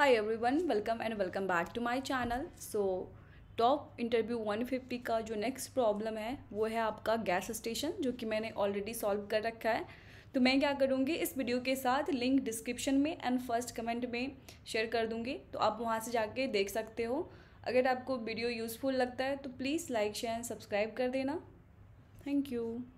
hi everyone welcome and welcome back to my channel so top interview 150 का जो next problem है वो है आपका गैस स्टेशन जो कि मैंने ऑलरेडी सॉल्व कर रखा है तो मैं क्या करूँगी इस वीडियो के साथ लिंक डिस्क्रिप्शन में एंड फर्स्ट कमेंट में शेयर कर दूँगी तो आप वहाँ से जाके देख सकते हो अगर आपको वीडियो यूज़फुल लगता है तो please like share and subscribe कर देना थैंक यू